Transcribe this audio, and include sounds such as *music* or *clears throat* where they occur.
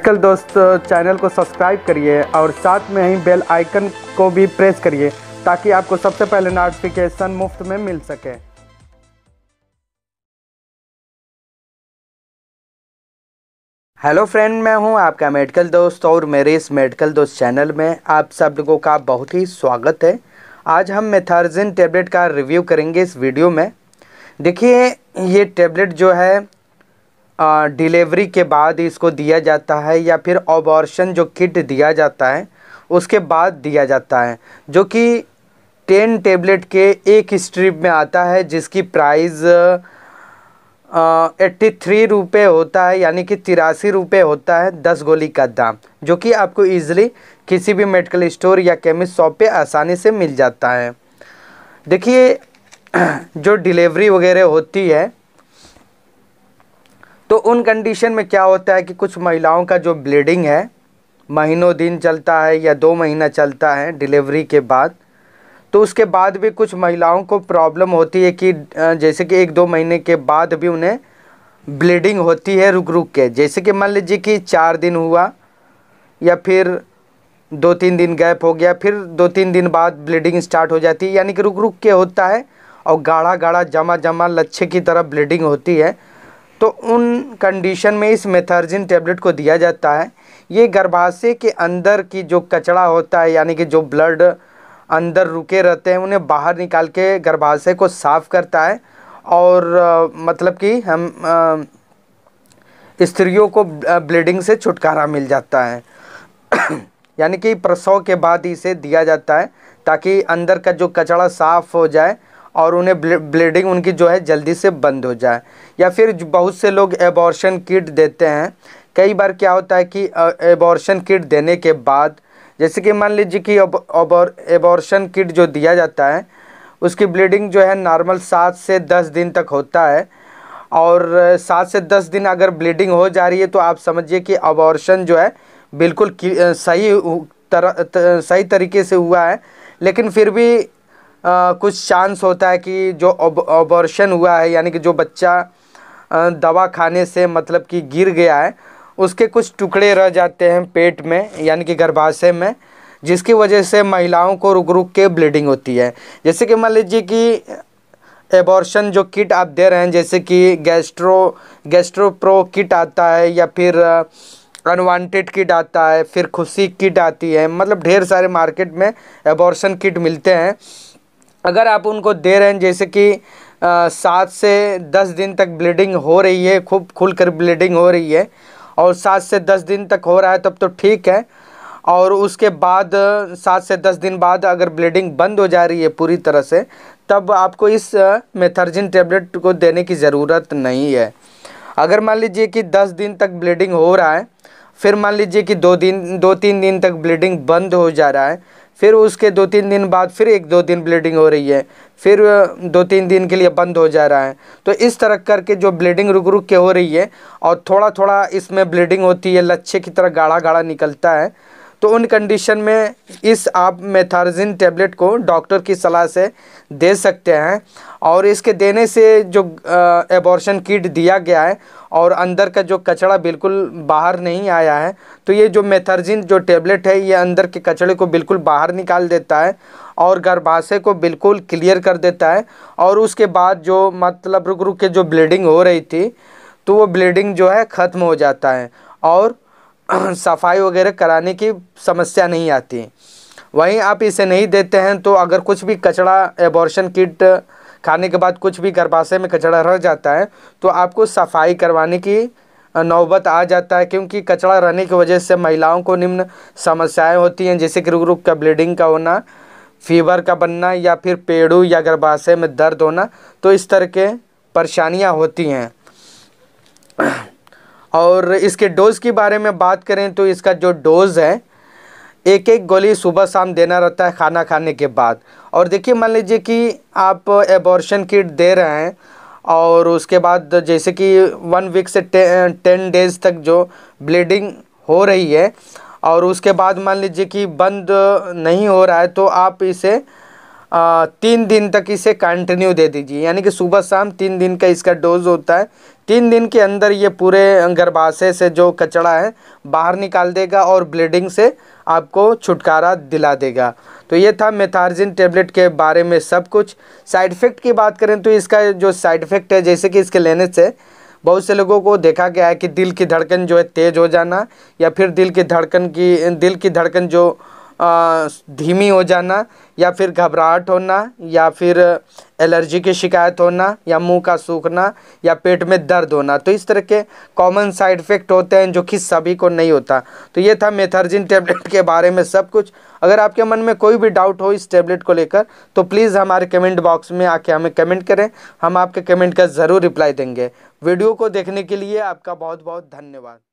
medical दोस्त channel को subscribe करिए और साथ में ही बेल आइकन को भी प्रेस करिए ताकि आपको सबसे पहले नोटिफिकेशन मुफ्त में मिल सके हेलो फ्रेंड मैं हूं आपका मेडिकल दोस्त और मेरे इस मेडिकल दोस्त चैनल में आप सब लोगों का बहुत ही स्वागत है आज हम मेथार्जिन टेबलेट का रिव्यू करेंगे इस वीडियो में देखिए ये टेबलेट जो है डिलीवरी के बाद इसको दिया जाता है या फिर ऑबॉर्शन जो किट दिया जाता है उसके बाद दिया जाता है जो कि टेन टेबलेट के एक स्ट्रिप में आता है जिसकी प्राइस एट्टी थ्री रुपये होता है यानी कि तिरासी रुपये होता है दस गोली का दाम जो कि आपको ईजिली किसी भी मेडिकल स्टोर या केमिस्ट शॉप पे आसानी से मिल जाता है देखिए *clears throat* जो डिलीवरी वगैरह होती है तो उन कंडीशन में क्या होता है कि कुछ महिलाओं का जो ब्लीडिंग है महीनों दिन चलता है या दो महीना चलता है डिलीवरी के बाद तो उसके बाद भी कुछ महिलाओं को प्रॉब्लम होती है कि जैसे कि एक दो महीने के बाद भी उन्हें ब्लीडिंग होती है रुक रुक के जैसे कि मान लीजिए कि चार दिन हुआ या फिर दो तीन दिन गैप हो गया फिर दो तीन दिन बाद ब्लीडिंग स्टार्ट हो जाती है यानी कि रुक रुक के होता है और गाढ़ा गाढ़ा जमा जमा लच्छे की तरह ब्लीडिंग होती है तो उन कंडीशन में इस मेथर्जिन टेबलेट को दिया जाता है ये गर्भाशय के अंदर की जो कचड़ा होता है यानी कि जो ब्लड अंदर रुके रहते हैं उन्हें बाहर निकाल के गर्भाशय को साफ करता है और आ, मतलब कि हम स्त्रियों को ब्लीडिंग से छुटकारा मिल जाता है *clears throat* यानी कि प्रसव के बाद इसे दिया जाता है ताकि अंदर का जो कचड़ा साफ़ हो जाए और उन्हें ब्लीडिंग उनकी जो है जल्दी से बंद हो जाए या फिर बहुत से लोग एबॉर्शन किट देते हैं कई बार क्या होता है कि एबॉर्शन किट देने के बाद जैसे कि मान लीजिए कि एबॉर्शन किट जो दिया जाता है उसकी ब्लीडिंग जो है नॉर्मल सात से दस दिन तक होता है और सात से दस दिन अगर ब्लीडिंग हो जा रही है तो आप समझिए कि अबॉर्शन जो है बिल्कुल सही तरह सही तरीके से हुआ है लेकिन फिर भी आ, कुछ चांस होता है कि जो ऑबॉर्शन हुआ है यानी कि जो बच्चा दवा खाने से मतलब कि गिर गया है उसके कुछ टुकड़े रह जाते हैं पेट में यानी कि गर्भाशय में जिसकी वजह से महिलाओं को रुक रुक के ब्लीडिंग होती है जैसे कि मान लीजिए कि एबॉर्शन जो किट आप दे रहे हैं जैसे कि गैस्ट्रो गैस्ट्रोप्रो किट आता है या फिर अनवांटेड किट आता है फिर खुशी किट आती है मतलब ढेर सारे मार्केट में एबॉर्शन किट मिलते हैं अगर आप उनको दे रहे हैं जैसे कि सात से दस दिन तक ब्लीडिंग हो रही है खूब खुल कर ब्लीडिंग हो रही है और सात से दस दिन तक हो रहा है तब तो ठीक है और उसके बाद सात से दस दिन बाद अगर ब्लीडिंग बंद हो जा रही है पूरी तरह से तब आपको इस मेथर्जिन टेबलेट को देने की ज़रूरत नहीं है अगर मान लीजिए कि दस दिन तक ब्लीडिंग हो रहा है फिर मान लीजिए कि दो दिन दो तीन दिन तक ब्लीडिंग बंद हो जा रहा है फिर उसके दो तीन दिन बाद फिर एक दो दिन ब्लीडिंग हो रही है फिर दो तीन दिन के लिए बंद हो जा रहा है तो इस तरह करके जो ब्लीडिंग रुक रुक के हो रही है और थोड़ा थोड़ा इसमें ब्लीडिंग होती है लच्छे की तरह गाढ़ा गाढ़ा निकलता है तो उन कंडीशन में इस आप मेथारजिन टेबलेट को डॉक्टर की सलाह से दे सकते हैं और इसके देने से जो एबॉर्शन किट दिया गया है और अंदर का जो कचड़ा बिल्कुल बाहर नहीं आया है तो ये जो मेथर्जिन जो टेबलेट है ये अंदर के कचड़े को बिल्कुल बाहर निकाल देता है और गर्भाशय को बिल्कुल क्लियर कर देता है और उसके बाद जो मतलब रुक रुक के जो ब्लीडिंग हो रही थी तो वो ब्लीडिंग जो है ख़त्म हो जाता है और *clears throat* सफाई वगैरह कराने की समस्या नहीं आती वहीं आप इसे नहीं देते हैं तो अगर कुछ भी कचड़ा एबॉर्शन किट खाने के बाद कुछ भी गर्भाशय में कचड़ा रह जाता है तो आपको सफाई करवाने की नौबत आ जाता है क्योंकि कचड़ा रहने की वजह से महिलाओं को निम्न समस्याएं होती हैं जैसे कि रुक रुक का ब्लीडिंग का होना फीवर का बनना या फिर पेड़ों या गर्भाशय में दर्द होना तो इस तरह के परेशानियाँ होती हैं और इसके डोज़ के बारे में बात करें तो इसका जो डोज़ है एक एक गोली सुबह शाम देना रहता है खाना खाने के बाद और देखिए मान लीजिए कि आप एबॉर्शन किट दे रहे हैं और उसके बाद जैसे कि वन वीक से टे, टेन डेज़ तक जो ब्लीडिंग हो रही है और उसके बाद मान लीजिए कि बंद नहीं हो रहा है तो आप इसे तीन दिन तक इसे कंटिन्यू दे दीजिए यानी कि सुबह शाम तीन दिन का इसका डोज होता है तीन दिन के अंदर ये पूरे गर्भाशय से जो कचड़ा है बाहर निकाल देगा और ब्लीडिंग से आपको छुटकारा दिला देगा तो ये था मेथार्जिन टेबलेट के बारे में सब कुछ साइड इफ़ेक्ट की बात करें तो इसका जो साइड इफ़ेक्ट है जैसे कि इसके लेने से बहुत से लोगों को देखा गया है कि दिल की धड़कन जो है तेज़ हो जाना या फिर दिल की धड़कन की दिल की धड़कन जो धीमी हो जाना या फिर घबराहट होना या फिर एलर्जी की शिकायत होना या मुंह का सूखना या पेट में दर्द होना तो इस तरह के कॉमन साइड इफ़ेक्ट होते हैं जो कि सभी को नहीं होता तो ये था मेथर्जिन टेबलेट के बारे में सब कुछ अगर आपके मन में कोई भी डाउट हो इस टेबलेट को लेकर तो प्लीज़ हमारे कमेंट बॉक्स में आके हमें कमेंट करें हम आपके कमेंट का ज़रूर रिप्लाई देंगे वीडियो को देखने के लिए आपका बहुत बहुत धन्यवाद